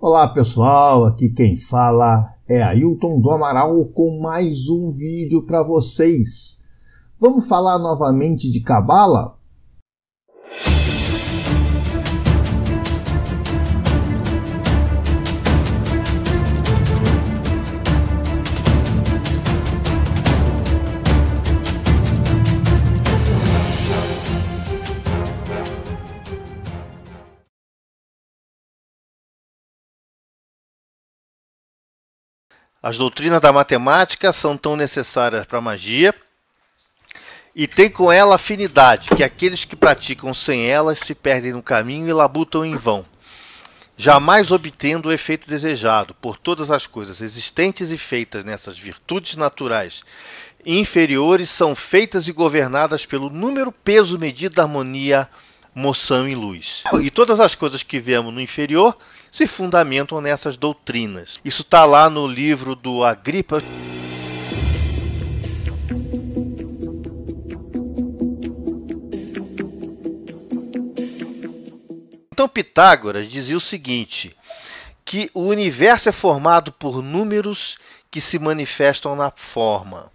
Olá pessoal, aqui quem fala é Ailton do Amaral com mais um vídeo para vocês. Vamos falar novamente de Cabala? As doutrinas da matemática são tão necessárias para a magia e tem com ela afinidade, que aqueles que praticam sem elas se perdem no caminho e labutam em vão, jamais obtendo o efeito desejado por todas as coisas existentes e feitas nessas virtudes naturais inferiores são feitas e governadas pelo número, peso, medida, harmonia, moção e luz. E todas as coisas que vemos no inferior se fundamentam nessas doutrinas. Isso está lá no livro do Agripa. Então Pitágoras dizia o seguinte: que o universo é formado por números que se manifestam na forma.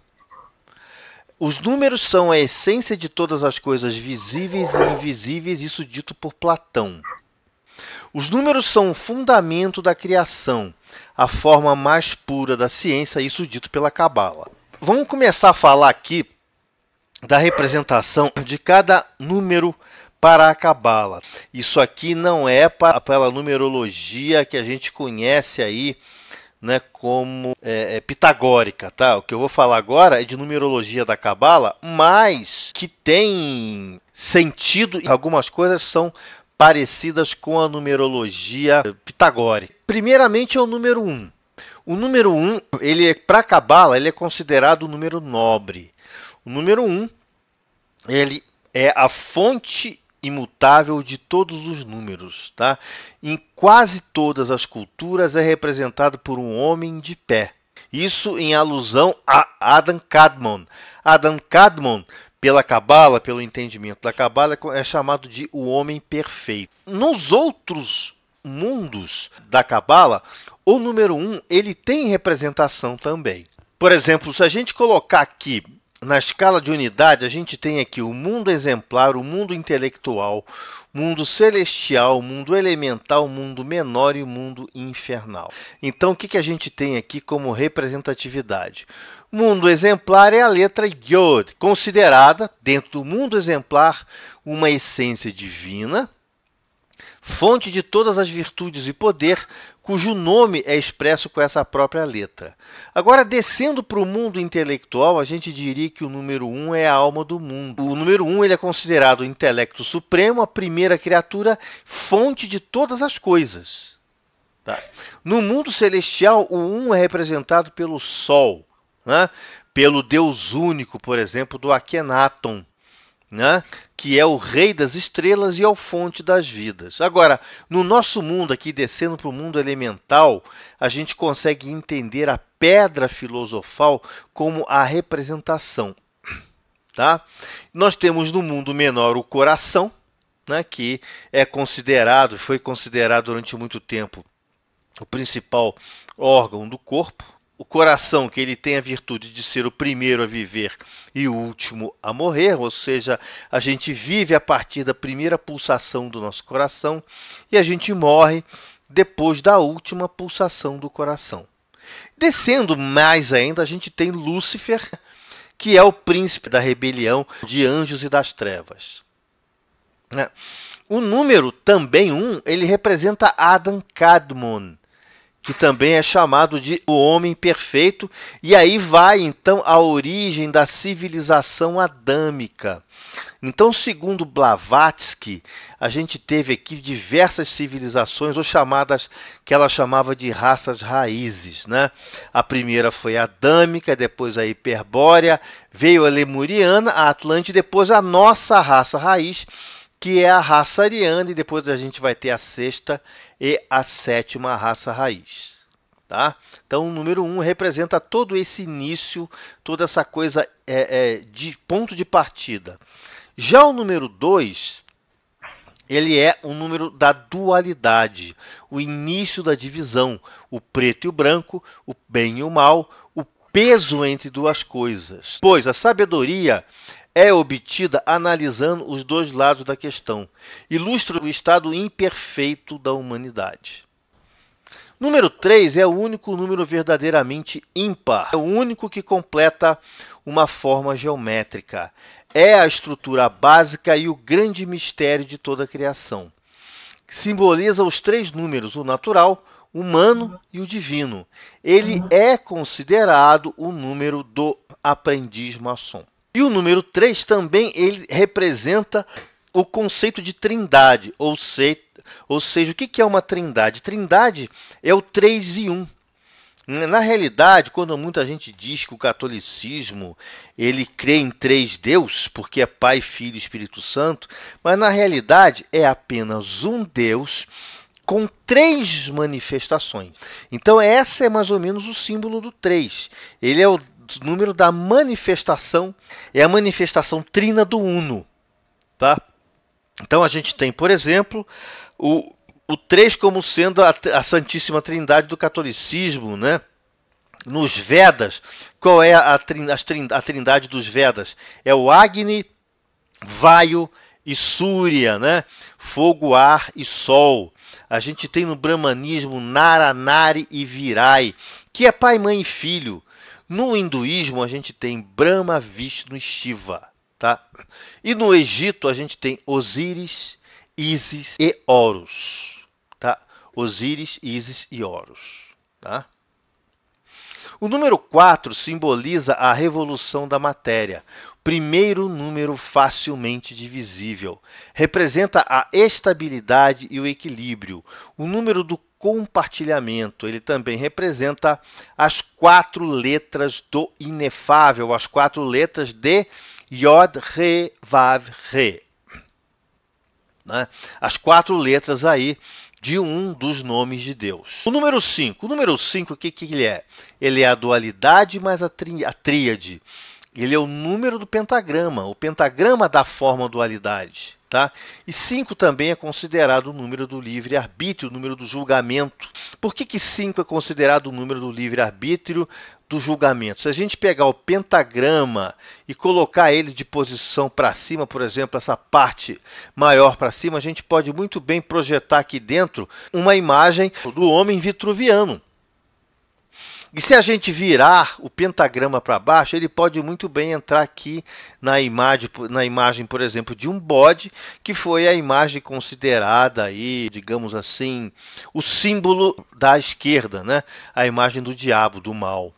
Os números são a essência de todas as coisas visíveis e invisíveis, isso dito por Platão. Os números são o fundamento da criação, a forma mais pura da ciência, isso dito pela Cabala. Vamos começar a falar aqui da representação de cada número para a Cabala. Isso aqui não é para pela numerologia que a gente conhece aí, né, como é, é, pitagórica, tá? O que eu vou falar agora é de numerologia da Cabala, mas que tem sentido. Algumas coisas são parecidas com a numerologia pitagórica. Primeiramente é o número 1. Um. O número 1, um, ele é, para cabala, ele é considerado o número nobre. O número 1, um, ele é a fonte imutável de todos os números, tá? Em quase todas as culturas é representado por um homem de pé. Isso em alusão a Adam Cadmon. Adam Cadmon pela cabala, pelo entendimento da cabala, é chamado de o homem perfeito. Nos outros mundos da cabala, o número um ele tem representação também. Por exemplo, se a gente colocar aqui na escala de unidade, a gente tem aqui o mundo exemplar, o mundo intelectual, mundo celestial, mundo elemental, mundo menor e o mundo infernal. Então, o que, que a gente tem aqui como representatividade? Mundo exemplar é a letra Yod, considerada, dentro do mundo exemplar, uma essência divina, fonte de todas as virtudes e poder, cujo nome é expresso com essa própria letra. Agora, descendo para o mundo intelectual, a gente diria que o número um é a alma do mundo. O número um ele é considerado o intelecto supremo, a primeira criatura, fonte de todas as coisas. Tá? No mundo celestial, o um é representado pelo Sol né? pelo Deus único, por exemplo, do Akhenaton, né? que é o rei das estrelas e é o fonte das vidas. Agora, no nosso mundo aqui, descendo para o mundo elemental, a gente consegue entender a pedra filosofal como a representação. Tá? Nós temos no mundo menor o coração, né, que é considerado, foi considerado durante muito tempo o principal órgão do corpo, o coração que ele tem a virtude de ser o primeiro a viver e o último a morrer, ou seja, a gente vive a partir da primeira pulsação do nosso coração e a gente morre depois da última pulsação do coração. Descendo mais ainda, a gente tem Lúcifer, que é o príncipe da rebelião de anjos e das trevas. Né? O número também um, ele representa Adam Cadmon que também é chamado de o homem perfeito, e aí vai então a origem da civilização adâmica. Então, segundo Blavatsky, a gente teve aqui diversas civilizações, ou chamadas que ela chamava de raças raízes. Né? A primeira foi a adâmica, depois a hiperbórea, veio a lemuriana, a atlante, depois a nossa raça raiz, que é a raça ariana, e depois a gente vai ter a sexta e a sétima raça raiz. Tá? Então, o número 1 um representa todo esse início, toda essa coisa é, é, de ponto de partida. Já o número 2, ele é o um número da dualidade, o início da divisão, o preto e o branco, o bem e o mal, o peso entre duas coisas. Pois a sabedoria é obtida analisando os dois lados da questão. Ilustra o estado imperfeito da humanidade. Número 3 é o único número verdadeiramente ímpar. É o único que completa uma forma geométrica. É a estrutura básica e o grande mistério de toda a criação. Simboliza os três números: o natural, o humano e o divino. Ele é considerado o número do aprendiz maçom. E o número 3 também ele representa o conceito de trindade, ou, se, ou seja, o que é uma trindade? Trindade é o 3 e 1. Na realidade, quando muita gente diz que o catolicismo ele crê em três Deus, porque é Pai, Filho e Espírito Santo, mas na realidade é apenas um Deus com três manifestações. Então, essa é mais ou menos o símbolo do três. Ele é o número da manifestação é a manifestação trina do Uno. Tá? Então a gente tem, por exemplo, o, o 3 como sendo a, a Santíssima Trindade do catolicismo, né? Nos Vedas, qual é a, a trindade dos Vedas? É o Agni, Vaio e Súria, né? Fogo, ar e sol. A gente tem no brahmanismo Nara, Nari e Virai, que é pai, mãe e filho. No hinduísmo a gente tem Brahma, Vishnu e Shiva, tá? E no Egito a gente tem Osíris, Ísis e Horus, tá? Osíris, Ísis e Horus, tá? O número 4 simboliza a revolução da matéria, primeiro número facilmente divisível. Representa a estabilidade e o equilíbrio. O número do compartilhamento. Ele também representa as quatro letras do inefável, as quatro letras de Yod, Re, Vav, Re. Né? As quatro letras aí de um dos nomes de Deus. O número 5. O número 5, o que, que ele é? Ele é a dualidade mais a, tri, a tríade. Ele é o número do pentagrama. O pentagrama da forma dualidade. Tá? E 5 também é considerado o número do livre-arbítrio, o número do julgamento. Por que 5 é considerado o número do livre-arbítrio do julgamento? Se a gente pegar o pentagrama e colocar ele de posição para cima, por exemplo, essa parte maior para cima, a gente pode muito bem projetar aqui dentro uma imagem do homem vitruviano. E se a gente virar o pentagrama para baixo, ele pode muito bem entrar aqui na imagem, na imagem, por exemplo, de um bode, que foi a imagem considerada aí, digamos assim, o símbolo da esquerda, né? A imagem do diabo, do mal.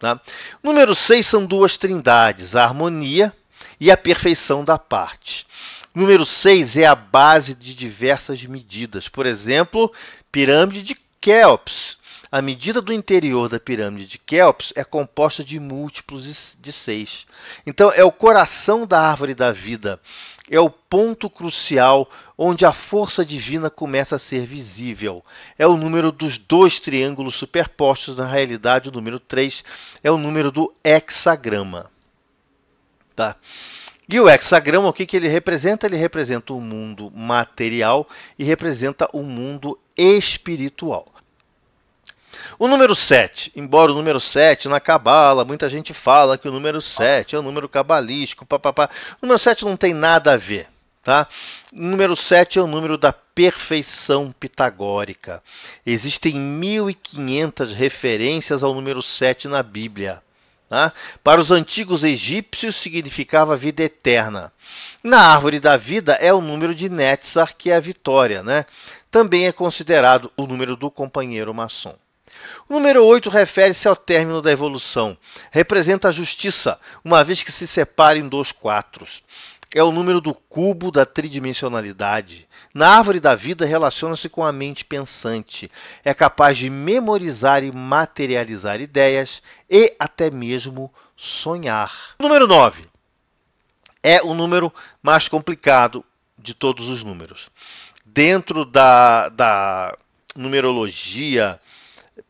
Tá? Número 6 são duas trindades, a harmonia e a perfeição da parte. Número 6 é a base de diversas medidas, por exemplo, pirâmide de Keops, a medida do interior da pirâmide de Kelps é composta de múltiplos de 6. Então, é o coração da árvore da vida. É o ponto crucial onde a força divina começa a ser visível. É o número dos dois triângulos superpostos, na realidade, o número 3 é o número do hexagrama. Tá? E o hexagrama, o que, que ele representa? Ele representa o mundo material e representa o mundo espiritual. O número 7, embora o número 7 na cabala, muita gente fala que o número 7 é o número cabalístico, papapá. O número 7 não tem nada a ver, tá? O número 7 é o número da perfeição pitagórica. Existem 1500 referências ao número 7 na Bíblia. Tá? Para os antigos egípcios significava vida eterna. Na árvore da vida é o número de Netzar, que é a vitória. Né? Também é considerado o número do companheiro maçom. O número 8 refere-se ao término da evolução. Representa a justiça, uma vez que se separa em dois quatros. É o número do cubo da tridimensionalidade. Na árvore da vida, relaciona-se com a mente pensante. É capaz de memorizar e materializar ideias e até mesmo sonhar. O número 9 é o número mais complicado de todos os números. Dentro da, da numerologia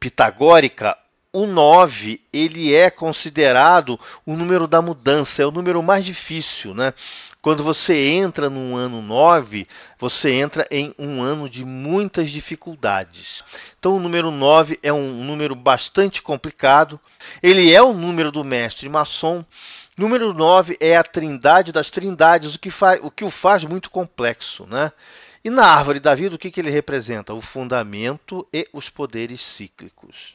pitagórica, o 9 ele é considerado o número da mudança, é o número mais difícil, né? Quando você entra num ano 9, você entra em um ano de muitas dificuldades. Então o número 9 é um número bastante complicado. Ele é o número do mestre maçom. Número 9 é a trindade das trindades, o que, faz, o, que o faz muito complexo, né? E na árvore da vida, o que, que ele representa? O fundamento e os poderes cíclicos.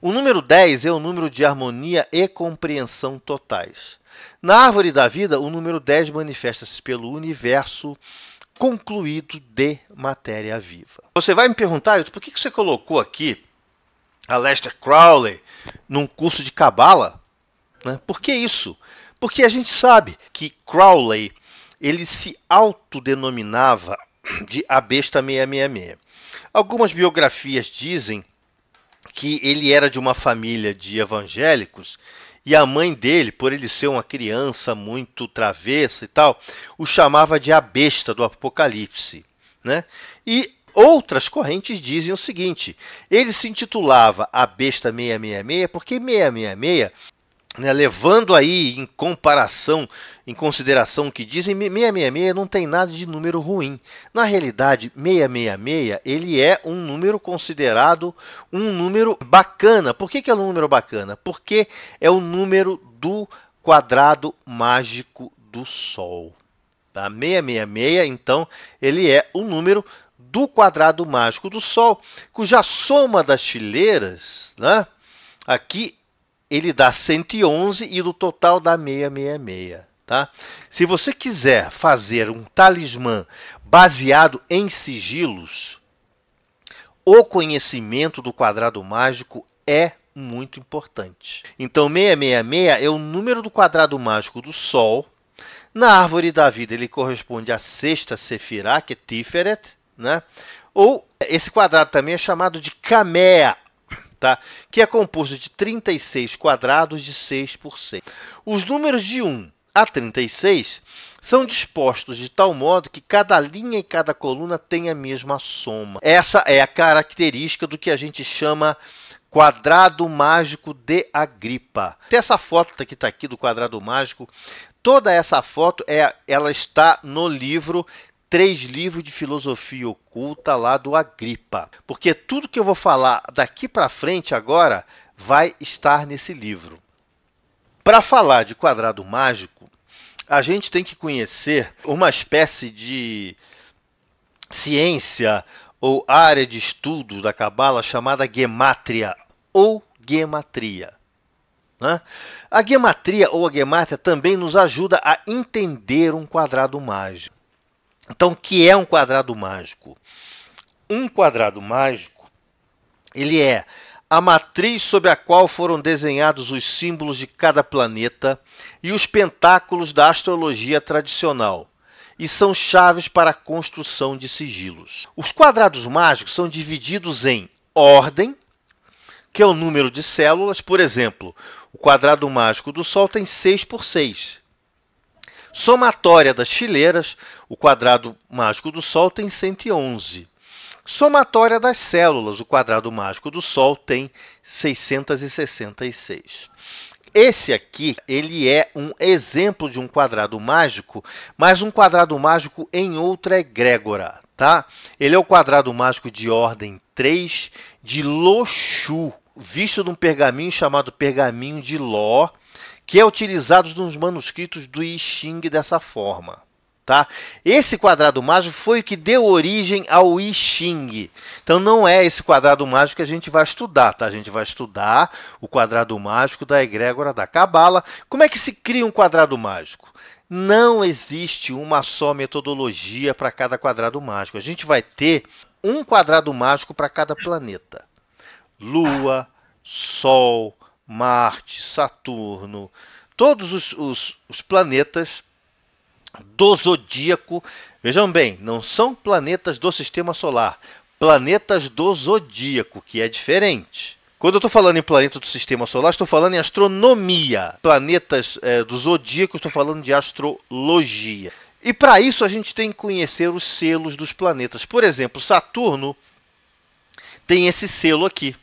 O número 10 é o número de harmonia e compreensão totais. Na árvore da vida, o número 10 manifesta-se pelo universo concluído de matéria viva. Você vai me perguntar, por que você colocou aqui a Lester Crowley num curso de Cabala? Né? Por que isso? Porque a gente sabe que Crowley ele se autodenominava de A Besta 666. Algumas biografias dizem que ele era de uma família de evangélicos e a mãe dele, por ele ser uma criança muito travessa e tal, o chamava de a besta do Apocalipse. Né? E outras correntes dizem o seguinte: ele se intitulava a besta 666 porque 666 né, levando aí em comparação, em consideração o que dizem, 666 não tem nada de número ruim. Na realidade, 666 ele é um número considerado um número bacana. Por que, que é um número bacana? Porque é o número do quadrado mágico do Sol. Tá? 666, então, ele é o um número do quadrado mágico do Sol, cuja soma das fileiras né, aqui ele dá 111 e do total dá 666. Tá? Se você quiser fazer um talismã baseado em sigilos, o conhecimento do quadrado mágico é muito importante. Então, 666 é o número do quadrado mágico do Sol. Na árvore da vida, ele corresponde à sexta Sefirá, que é Tiferet. Né? Ou esse quadrado também é chamado de Kamea, tá? que é composto de 36 quadrados de 6 por 6. Os números de 1 a 36 são dispostos de tal modo que cada linha e cada coluna tem a mesma soma. Essa é a característica do que a gente chama quadrado mágico de Agripa. Tem essa foto que está aqui do quadrado mágico. Toda essa foto é, ela está no livro três livros de filosofia oculta lá do Agripa, porque tudo que eu vou falar daqui para frente agora vai estar nesse livro. Para falar de quadrado mágico, a gente tem que conhecer uma espécie de ciência ou área de estudo da cabala chamada gemátria ou gematria. Né? A gematria ou a gemátria também nos ajuda a entender um quadrado mágico. Então, o que é um quadrado mágico? Um quadrado mágico, ele é a matriz sobre a qual foram desenhados os símbolos de cada planeta e os pentáculos da astrologia tradicional e são chaves para a construção de sigilos. Os quadrados mágicos são divididos em ordem, que é o número de células, por exemplo, o quadrado mágico do Sol tem 6 por 6. Somatória das fileiras, o quadrado mágico do Sol tem 111. Somatória das células, o quadrado mágico do Sol tem 666. Esse aqui, ele é um exemplo de um quadrado mágico, mas um quadrado mágico em outra egrégora, tá? Ele é o quadrado mágico de ordem 3 de Loxu, visto num pergaminho chamado Pergaminho de Ló, que é utilizado nos manuscritos do I Ching dessa forma. Tá? Esse quadrado mágico foi o que deu origem ao I Ching. Então não é esse quadrado mágico que a gente vai estudar, tá? A gente vai estudar o quadrado mágico da egrégora da Cabala. Como é que se cria um quadrado mágico? Não existe uma só metodologia para cada quadrado mágico. A gente vai ter um quadrado mágico para cada planeta. Lua, Sol, Marte, Saturno, todos os, os, os planetas do zodíaco. Vejam bem, não são planetas do sistema solar, planetas do zodíaco, que é diferente. Quando eu estou falando em planeta do sistema solar, estou falando em astronomia. Planetas é, do zodíaco, estou falando de astrologia. E para isso a gente tem que conhecer os selos dos planetas. Por exemplo, Saturno tem esse selo aqui.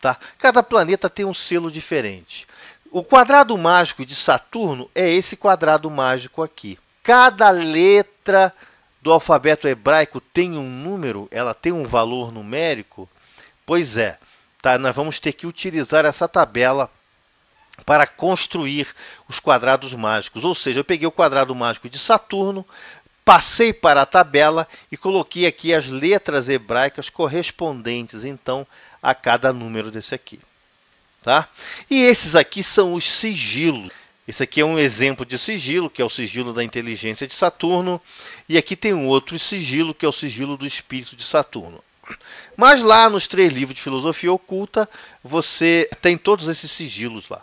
Tá? Cada planeta tem um selo diferente. O quadrado mágico de Saturno é esse quadrado mágico aqui. Cada letra do alfabeto hebraico tem um número, ela tem um valor numérico? Pois é, tá? nós vamos ter que utilizar essa tabela para construir os quadrados mágicos. Ou seja, eu peguei o quadrado mágico de Saturno, passei para a tabela e coloquei aqui as letras hebraicas correspondentes, então, a cada número desse aqui. Tá? E esses aqui são os sigilos. Esse aqui é um exemplo de sigilo, que é o sigilo da inteligência de Saturno. E aqui tem um outro sigilo, que é o sigilo do espírito de Saturno. Mas lá nos três livros de filosofia oculta, você tem todos esses sigilos lá.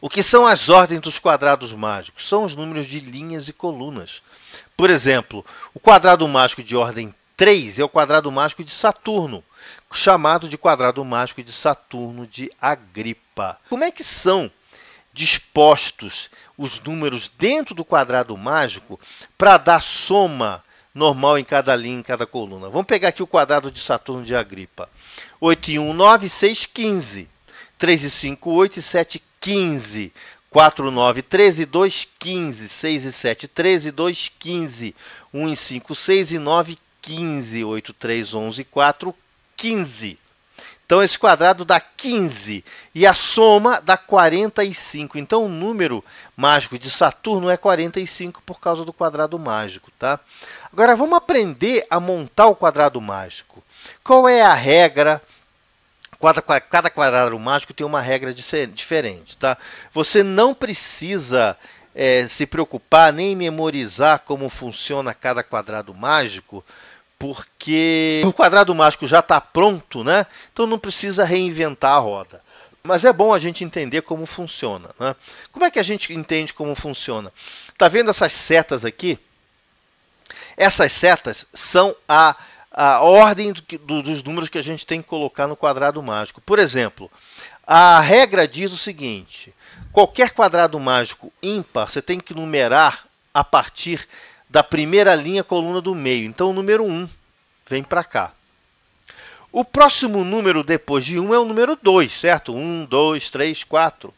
O que são as ordens dos quadrados mágicos? São os números de linhas e colunas. Por exemplo, o quadrado mágico de ordem 3 é o quadrado mágico de Saturno, chamado de quadrado mágico de Saturno de Agripa. Como é que são dispostos os números dentro do quadrado mágico para dar soma normal em cada linha, em cada coluna? Vamos pegar aqui o quadrado de Saturno de Agripa. 8 e 1, 9, 6, 15. 3 e 5, 8 e 7, 15. 4, 9, 13, 2, 15. 6 e 7, 13, 2, 15. 1 e 5, 6 e 9, 15, 8, 3, 11, 4, 15. Então esse quadrado dá 15 e a soma dá 45. Então o número mágico de Saturno é 45 por causa do quadrado mágico, tá? Agora vamos aprender a montar o quadrado mágico. Qual é a regra? Cada quadrado mágico tem uma regra diferente, tá? Você não precisa é, se preocupar nem memorizar como funciona cada quadrado mágico, porque o quadrado mágico já está pronto, né? Então não precisa reinventar a roda. Mas é bom a gente entender como funciona. Né? Como é que a gente entende como funciona? Tá vendo essas setas aqui? Essas setas são a, a ordem do, do, dos números que a gente tem que colocar no quadrado mágico. Por exemplo, a regra diz o seguinte: qualquer quadrado mágico ímpar você tem que numerar a partir da primeira linha coluna do meio. Então o número 1 vem para cá. O próximo número depois de 1 é o número 2, certo? 1, 2, 3, 4.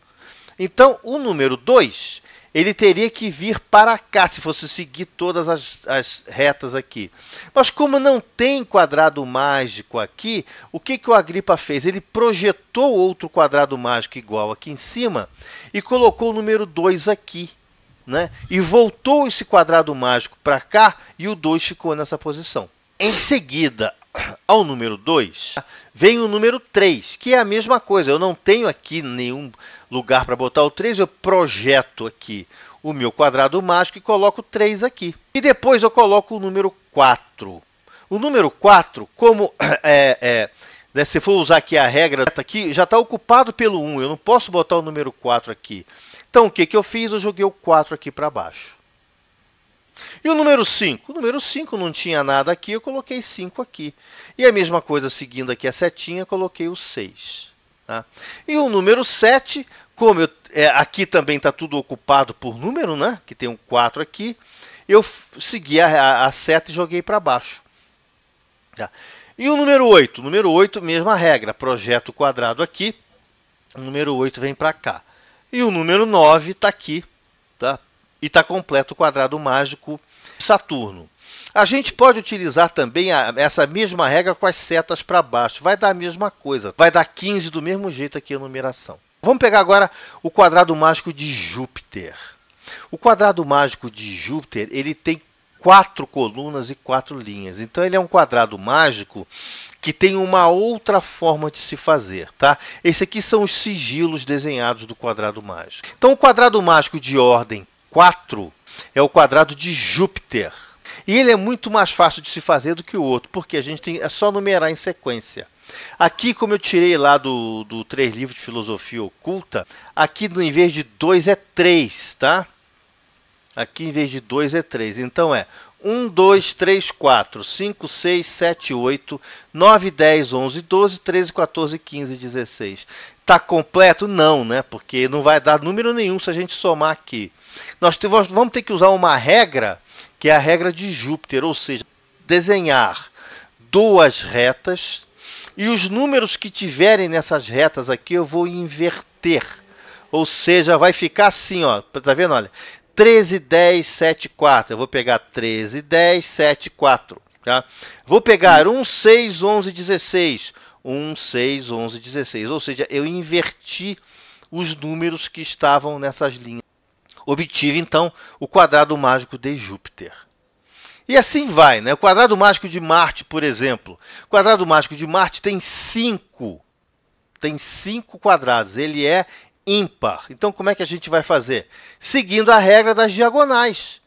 Então o número 2 ele teria que vir para cá se fosse seguir todas as, as, retas aqui. Mas como não tem quadrado mágico aqui, o que, que o Agripa fez? Ele projetou outro quadrado mágico igual aqui em cima e colocou o número 2 aqui né? E voltou esse quadrado mágico para cá e o 2 ficou nessa posição. Em seguida, ao número 2, vem o número 3, que é a mesma coisa. Eu não tenho aqui nenhum lugar para botar o 3, eu projeto aqui o meu quadrado mágico e coloco 3 aqui. E depois eu coloco o número 4. O número 4, como é, é né, se for usar aqui a regra, tá aqui, já está ocupado pelo 1, eu não posso botar o número 4 aqui. Então, o que, que eu fiz? Eu joguei o 4 aqui para baixo. E o número 5? O número 5 não tinha nada aqui, eu coloquei 5 aqui. E a mesma coisa, seguindo aqui a setinha, coloquei o 6. Tá? E o número 7, como eu, é, aqui também está tudo ocupado por número, né? que tem um 4 aqui, eu segui a, a, a seta e joguei para baixo. Tá? E o número 8? O número 8, mesma regra, projeto quadrado aqui, o número 8 vem para cá. E o número 9 está aqui, tá? E está completo o quadrado mágico Saturno. A gente pode utilizar também a, essa mesma regra com as setas para baixo. Vai dar a mesma coisa. Vai dar 15 do mesmo jeito aqui a numeração. Vamos pegar agora o quadrado mágico de Júpiter. O quadrado mágico de Júpiter ele tem quatro colunas e quatro linhas. Então ele é um quadrado mágico que tem uma outra forma de se fazer, tá? Esse aqui são os sigilos desenhados do quadrado mágico. Então, o quadrado mágico de ordem 4 é o quadrado de Júpiter. E ele é muito mais fácil de se fazer do que o outro, porque a gente tem, é só numerar em sequência. Aqui, como eu tirei lá do, do três livros de filosofia oculta, aqui no, em vez de 2 é 3, tá? Aqui em vez de 2 é 3. Então é 1, 2, 3, 4, 5, 6, 7, 8, 9, 10, 11, 12, 13, 14, 15, 16. Está completo? Não, né? Porque não vai dar número nenhum se a gente somar aqui. Nós vamos ter que usar uma regra, que é a regra de Júpiter, ou seja, desenhar duas retas e os números que tiverem nessas retas aqui eu vou inverter. Ou seja, vai ficar assim, ó. Tá vendo? Olha, 13, 10, 7, 4. Eu vou pegar 13, 10, 7, 4. Tá? Vou pegar 1, 6, 11, 16. 1, 6, 11, 16. Ou seja, eu inverti os números que estavam nessas linhas. Obtive, então, o quadrado mágico de Júpiter. E assim vai, né? O quadrado mágico de Marte, por exemplo. O quadrado mágico de Marte tem cinco, Tem 5 quadrados. Ele é ímpar. Então, como é que a gente vai fazer? Seguindo a regra das diagonais.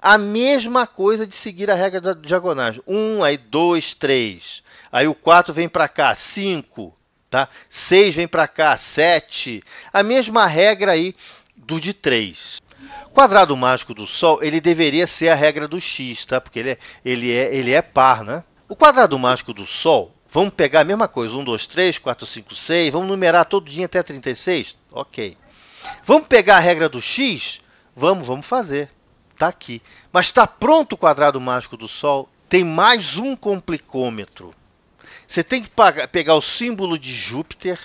A mesma coisa de seguir a regra das diagonais. 1, um, aí 2, 3. Aí o 4 vem para cá, 5. Tá? Seis vem para cá, 7. A mesma regra aí do de 3. Quadrado mágico do Sol, ele deveria ser a regra do X, tá? Porque ele é, ele é, ele é par, né? O quadrado mágico do Sol Vamos pegar a mesma coisa, 1, 2, 3, 4, 5, 6, vamos numerar todo dia até 36? Ok. Vamos pegar a regra do X? Vamos, vamos fazer. Está aqui. Mas está pronto o quadrado mágico do Sol? Tem mais um complicômetro. Você tem que pegar o símbolo de Júpiter,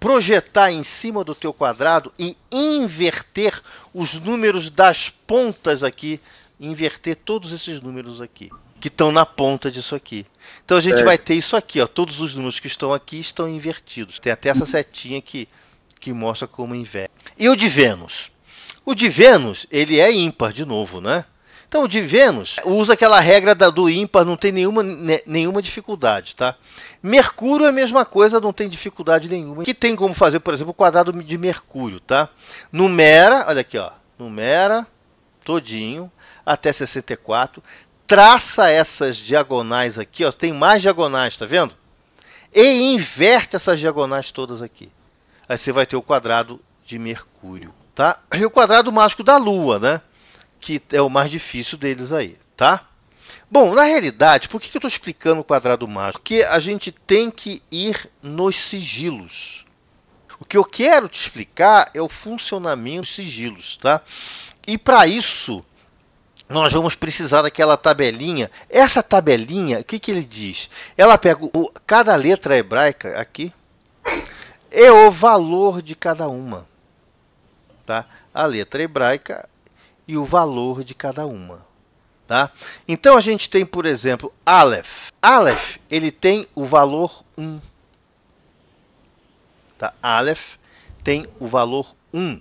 projetar em cima do teu quadrado e inverter os números das pontas aqui. Inverter todos esses números aqui que estão na ponta disso aqui. Então a gente é. vai ter isso aqui, ó. Todos os números que estão aqui estão invertidos. Tem até essa setinha aqui que mostra como inverte. E o de Vênus? O de Vênus, ele é ímpar de novo, né? Então o de Vênus usa aquela regra da, do ímpar, não tem nenhuma, né, nenhuma dificuldade, tá? Mercúrio é a mesma coisa, não tem dificuldade nenhuma. Que tem como fazer, por exemplo, o quadrado de Mercúrio, tá? Numera, olha aqui, ó. Numera todinho até 64 traça essas diagonais aqui, ó, tem mais diagonais, tá vendo? E inverte essas diagonais todas aqui. Aí você vai ter o quadrado de Mercúrio, tá? E o quadrado mágico da Lua, né? Que é o mais difícil deles aí, tá? Bom, na realidade, por que eu estou explicando o quadrado mágico? Porque a gente tem que ir nos sigilos. O que eu quero te explicar é o funcionamento dos sigilos, tá? E para isso, nós vamos precisar daquela tabelinha. Essa tabelinha, o que, que ele diz? Ela pega o, cada letra hebraica aqui e é o valor de cada uma. Tá? A letra hebraica e o valor de cada uma. Tá? Então a gente tem, por exemplo, Aleph. Aleph, ele tem o valor 1. Tá? Aleph tem o valor 1.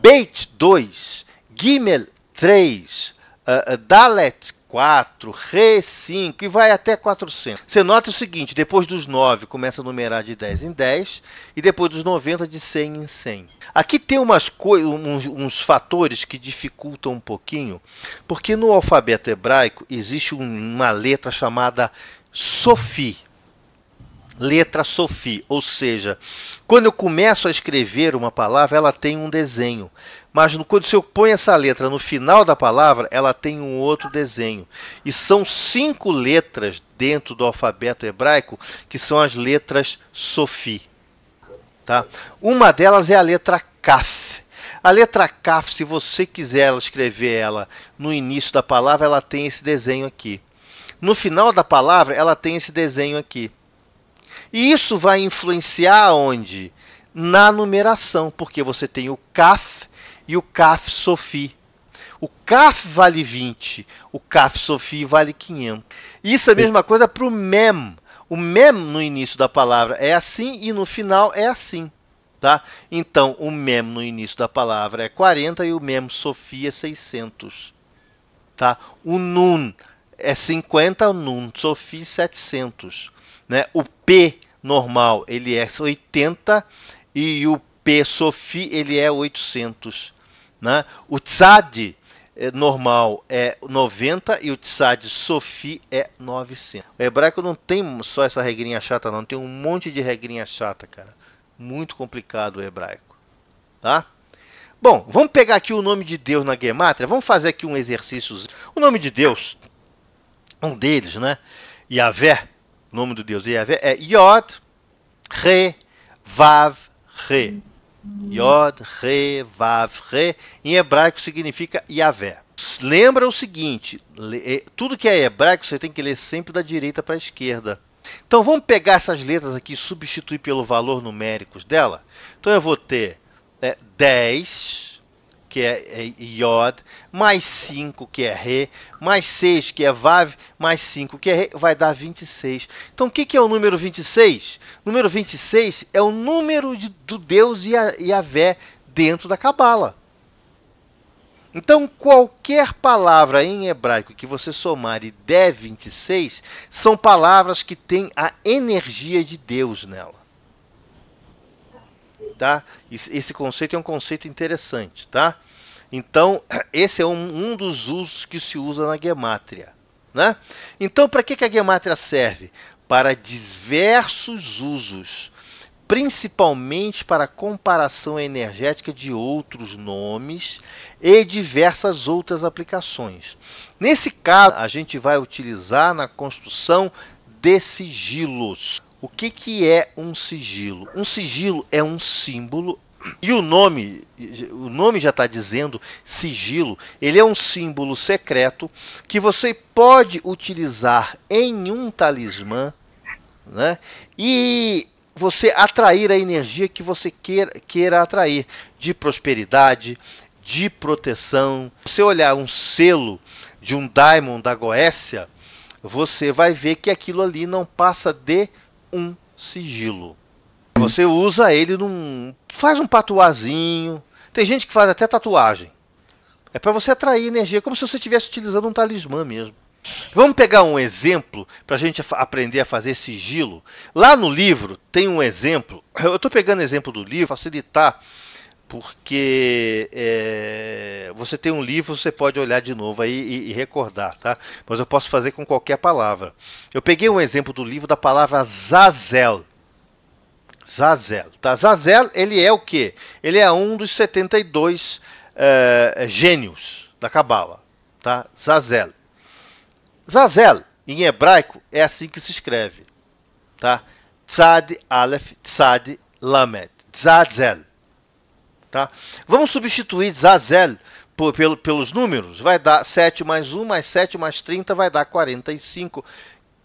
Beit 2. Gimel 3, uh, ah, ah, Dalet 4, Re 5 e vai até 400. Você nota o seguinte: depois dos 9 começa a numerar de 10 em 10 e depois dos 90 de 100 em 100. Aqui tem umas uns, uns fatores que dificultam um pouquinho, porque no alfabeto hebraico existe uma letra chamada Sofi letra Sophie, ou seja, quando eu começo a escrever uma palavra, ela tem um desenho. Mas quando eu ponho essa letra no final da palavra, ela tem um outro desenho. E são cinco letras dentro do alfabeto hebraico que são as letras Sophie. Tá? Uma delas é a letra Kaf. A letra Kaf, se você quiser escrever ela no início da palavra, ela tem esse desenho aqui. No final da palavra, ela tem esse desenho aqui. E isso vai influenciar onde? Na numeração, porque você tem o CAF e o CAF SOFI. O CAF vale 20, o CAF SOFI vale 500. Isso é a mesma coisa para o MEM. O MEM no início da palavra é assim e no final é assim. Tá? Então, o MEM no início da palavra é 40 e o MEM SOFI é 600. Tá? O NUN é 50, o NUN SOFI 700. Né? O P normal ele é 80 e o P Sofi ele é 800. Né? O TSAD eh, normal é 90 e o Tsad Sofi é 900. O hebraico não tem só essa regrinha chata não, tem um monte de regrinha chata, cara. Muito complicado o hebraico, tá? Bom, vamos pegar aqui o nome de Deus na gematria, vamos fazer aqui um exercício. O nome de Deus, um deles, né? Yahvé, o nome do deus Yahvé é Yod, Re, Vav, Re. Yod, Re, Vav, Re. Em hebraico significa Yahvé. Lembra o seguinte: é, tudo que é hebraico você tem que ler sempre da direita para a esquerda. Então vamos pegar essas letras aqui e substituir pelo valor numérico dela. Então eu vou ter é, 10 que é, é Iod, mais 5 que é Re, mais 6 que é Vav, mais 5 que é Re, vai dar 26. Então o que, que é o número 26? número 26 é o número de, do Deus Yahvé dentro da Cabala. Então, qualquer palavra em hebraico que você somar e der 26 são palavras que têm a energia de Deus nela tá? Esse conceito é um conceito interessante, tá? Então, esse é um, um dos usos que se usa na gemátria, né? Então, para que, que a gemátria serve? Para diversos usos, principalmente para comparação energética de outros nomes e diversas outras aplicações. Nesse caso, a gente vai utilizar na construção de sigilos. O que, que é um sigilo? Um sigilo é um símbolo e o nome, o nome já está dizendo sigilo. Ele é um símbolo secreto que você pode utilizar em um talismã, né? E você atrair a energia que você queira, queira atrair de prosperidade, de proteção. Se você olhar um selo de um diamond da Goécia, você vai ver que aquilo ali não passa de um sigilo. Você usa ele num. faz um patuazinho. Tem gente que faz até tatuagem. É para você atrair energia, como se você estivesse utilizando um talismã mesmo. Vamos pegar um exemplo para a gente aprender a fazer sigilo. Lá no livro tem um exemplo. Eu estou pegando exemplo do livro, facilitar porque é, você tem um livro, você pode olhar de novo aí e, e, recordar, tá? Mas eu posso fazer com qualquer palavra. Eu peguei um exemplo do livro da palavra Zazel. Zazel, tá? Zazel, ele é o quê? Ele é um dos 72 é, gênios da Cabala, tá? Zazel. Zazel, em hebraico, é assim que se escreve, tá? Tzad Aleph, Tzad Lamed. Zazel. Tá? Vamos substituir Zazel por, pelo, pelos números. Vai dar 7 mais 1, mais 7 mais 30, vai dar 45.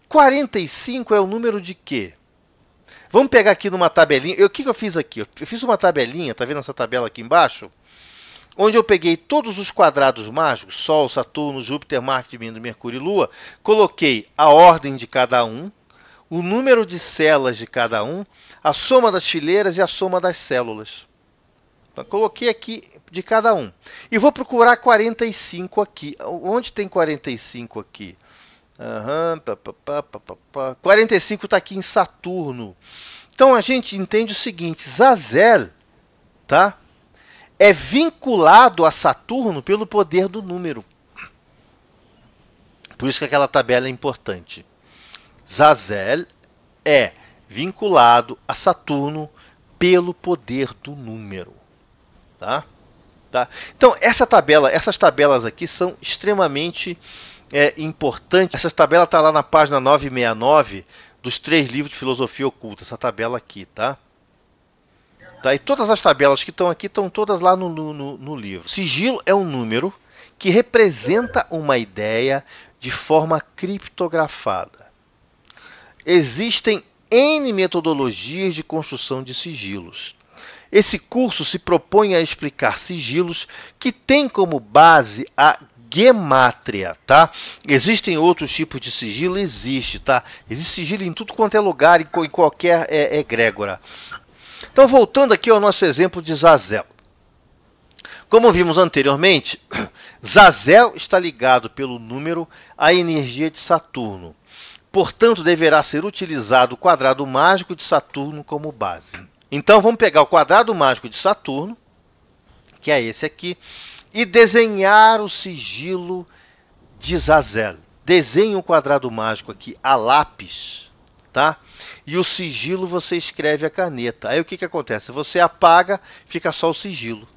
45 é o número de quê? Vamos pegar aqui numa tabelinha. Eu, o que, que eu fiz aqui? Eu fiz uma tabelinha, tá vendo essa tabela aqui embaixo? Onde eu peguei todos os quadrados mágicos, Sol, Saturno, Júpiter, Marte, Vênus, Mercúrio e Lua, coloquei a ordem de cada um, o número de células de cada um, a soma das fileiras e a soma das células. Então, coloquei aqui de cada um. E vou procurar 45 aqui. Onde tem 45 aqui? Uhum, pá, pá, pá, pá 45 está aqui em Saturno. Então a gente entende o seguinte: Zazel tá, é vinculado a Saturno pelo poder do número. Por isso que aquela tabela é importante. Zazel é vinculado a Saturno pelo poder do número. Tá? Tá? Então, essa tabela, essas tabelas aqui são extremamente é, importantes. Essa tabela está lá na página 969 dos três livros de filosofia oculta. Essa tabela aqui, tá? tá? E todas as tabelas que estão aqui estão todas lá no, no, no livro. Sigilo é um número que representa uma ideia de forma criptografada. Existem N metodologias de construção de sigilos. Esse curso se propõe a explicar sigilos que têm como base a gemátria, tá? Existem outros tipos de sigilo? Existe, tá? Existe sigilo em tudo quanto é lugar, em qualquer é, é, egrégora. Então, voltando aqui ao nosso exemplo de Zazel. Como vimos anteriormente, Zazel está ligado pelo número à energia de Saturno. Portanto, deverá ser utilizado o quadrado mágico de Saturno como base. Então vamos pegar o quadrado mágico de Saturno, que é esse aqui, e desenhar o sigilo de Zazel. Desenhe um quadrado mágico aqui a lápis, tá? E o sigilo você escreve a caneta. Aí o que, que acontece? Você apaga, fica só o sigilo.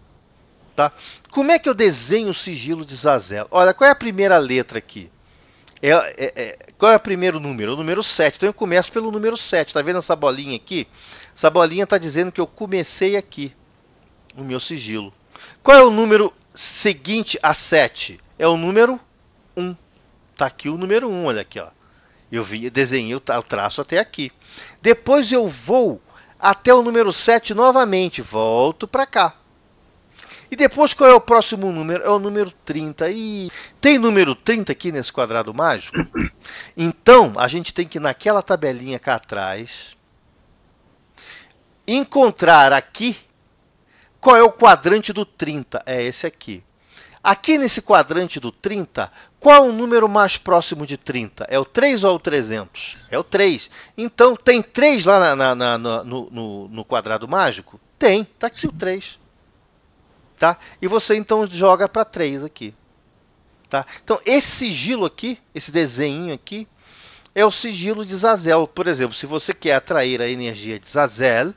Tá? Como é que eu desenho o sigilo de Zazel? Olha, qual é a primeira letra aqui? É, é, é, qual é o primeiro número? O número 7. Então eu começo pelo número 7. Está vendo essa bolinha aqui? Essa bolinha está dizendo que eu comecei aqui, o meu sigilo. Qual é o número seguinte a 7? É o número 1. Está aqui o número 1, olha aqui. Ó. Eu vi, desenhei o traço até aqui. Depois eu vou até o número 7 novamente. Volto para cá. E depois qual é o próximo número? É o número 30. E tem número 30 aqui nesse quadrado mágico? Então, a gente tem que ir naquela tabelinha cá atrás encontrar aqui qual é o quadrante do 30. É esse aqui. Aqui nesse quadrante do 30, qual é o número mais próximo de 30? É o 3 ou é o 300? É o 3. Então, tem 3 lá na, na, na, no, no, no, quadrado mágico? Tem, está aqui o 3. Tá? E você, então, joga para 3 aqui. Tá? Então, esse sigilo aqui, esse desenho aqui, é o sigilo de Zazel. Por exemplo, se você quer atrair a energia de Zazel,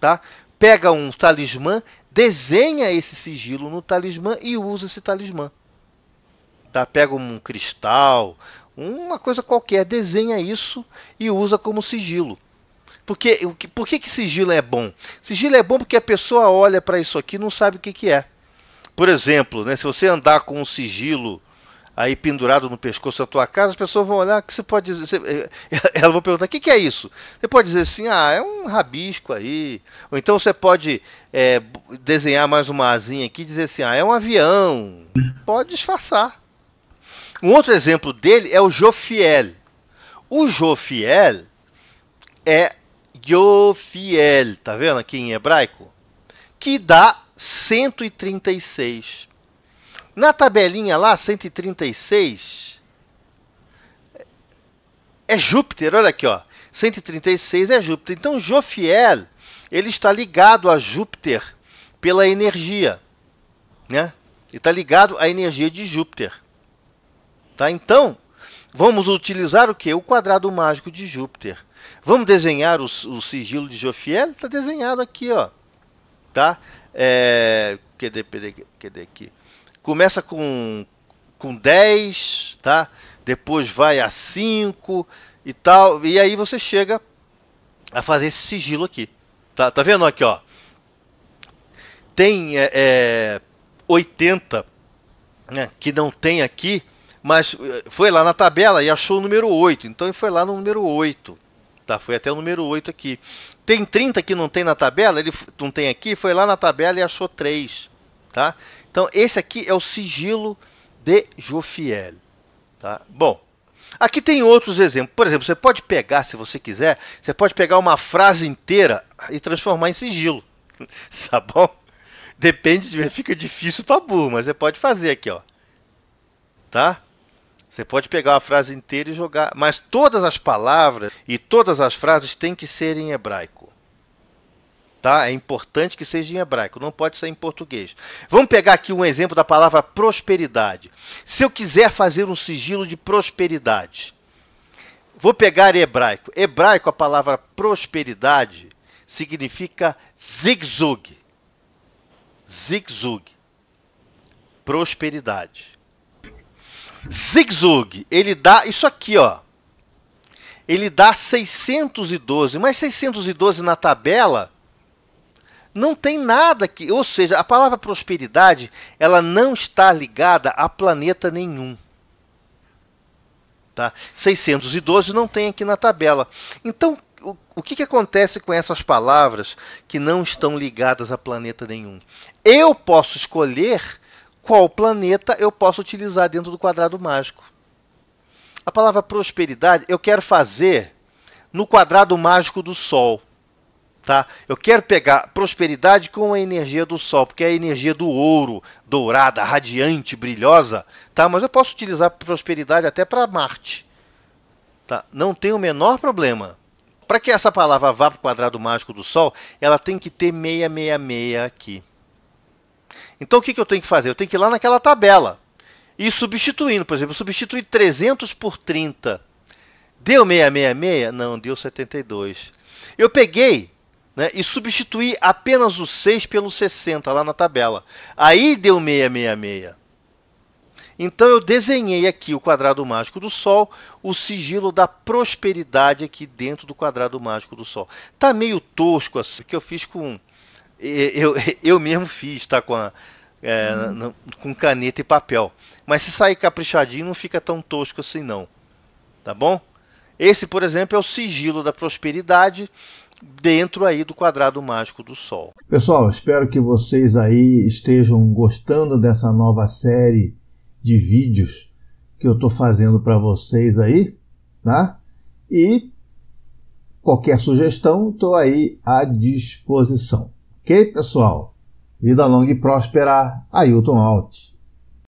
tá? Pega um talismã, desenha esse sigilo no talismã e usa esse talismã. Tá? Pega um cristal, uma coisa qualquer, desenha isso e usa como sigilo. Porque, por que, que sigilo é bom? Sigilo é bom porque a pessoa olha para isso aqui e não sabe o que, que é. Por exemplo, né, se você andar com um sigilo aí pendurado no pescoço da tua casa, as pessoas vão olhar, que você pode dizer? Eh, elas vão perguntar, o que, que, é isso? Você pode dizer assim, ah, é um rabisco aí. Ou então você pode é, desenhar mais uma asinha aqui e dizer assim, ah, é um avião. Pode disfarçar. Um outro exemplo dele é o Jofiel. O Jofiel é Jofiel, tá vendo aqui em hebraico? Que dá 136. Na tabelinha lá, 136, é Júpiter, olha aqui, ó. 136 é Júpiter. Então, Jofiel, ele está ligado a Júpiter pela energia, né? Ele está ligado à energia de Júpiter. Tá? Então, vamos utilizar o que? O quadrado mágico de Júpiter. Vamos desenhar o, o sigilo de Jofiel? Está desenhado aqui, ó. Tá? É, cadê, cadê, cadê aqui? começa com, com 10, tá? Depois vai a 5 e tal. E aí você chega a fazer esse sigilo aqui. Tá, tá vendo aqui, ó? Tem é, 80 é, né, que não tem aqui, mas é, foi lá na tabela e achou o número 8. Então ele foi lá no número 8. Tá, foi até o número 8 aqui. Tem 30 que não tem na tabela, ele não tem aqui, foi lá na tabela e achou 3. Tá? Então, esse aqui é o sigilo de Jofiel. Tá? Bom, aqui tem outros exemplos. Por exemplo, você pode pegar, se você quiser, você pode pegar uma frase inteira e transformar em sigilo. tá bom? Depende, de, fica difícil para burro, mas você pode fazer aqui, ó. Tá? Você pode pegar uma frase inteira e jogar, mas todas as palavras e todas as frases têm que ser em hebraico tá? É importante que seja em hebraico, não pode ser em português. Vamos pegar aqui um exemplo da palavra prosperidade. Se eu quiser fazer um sigilo de prosperidade, vou pegar hebraico. Hebraico, a palavra prosperidade significa zigzug. Zigzug. Prosperidade. Zigzug, ele dá isso aqui, ó. Ele dá 612, mas 612 na tabela não tem nada que, ou seja, a palavra prosperidade, ela não está ligada a planeta nenhum. Tá? 612 não tem aqui na tabela. Então, o, o que, que acontece com essas palavras que não estão ligadas a planeta nenhum? Eu posso escolher qual planeta eu posso utilizar dentro do quadrado mágico. A palavra prosperidade eu quero fazer no quadrado mágico do Sol tá? Eu quero pegar prosperidade com a energia do sol, porque é a energia do ouro, dourada, radiante, brilhosa, tá? Mas eu posso utilizar prosperidade até para Marte, tá? Não tem o menor problema. Para que essa palavra vá para o quadrado mágico do sol, ela tem que ter 666 aqui. Então o que, que eu tenho que fazer? Eu tenho que ir lá naquela tabela e substituindo, por exemplo, substituir 300 por 30. Deu 666? Não, deu 72. Eu peguei né, e substituir apenas o 6 pelo 60 lá na tabela. Aí deu 666. Então eu desenhei aqui o quadrado mágico do Sol, o sigilo da prosperidade aqui dentro do quadrado mágico do Sol. Tá meio tosco assim, que eu fiz com eu, eu mesmo fiz, tá com a, é, hum. com caneta e papel. Mas se sair caprichadinho, não fica tão tosco assim não. Tá bom? Esse, por exemplo, é o sigilo da prosperidade dentro aí do quadrado mágico do Sol. Pessoal, espero que vocês aí estejam gostando dessa nova série de vídeos que eu estou fazendo para vocês aí, tá? E qualquer sugestão, estou aí à disposição. Ok, pessoal? Vida longa e próspera, Ailton Alves.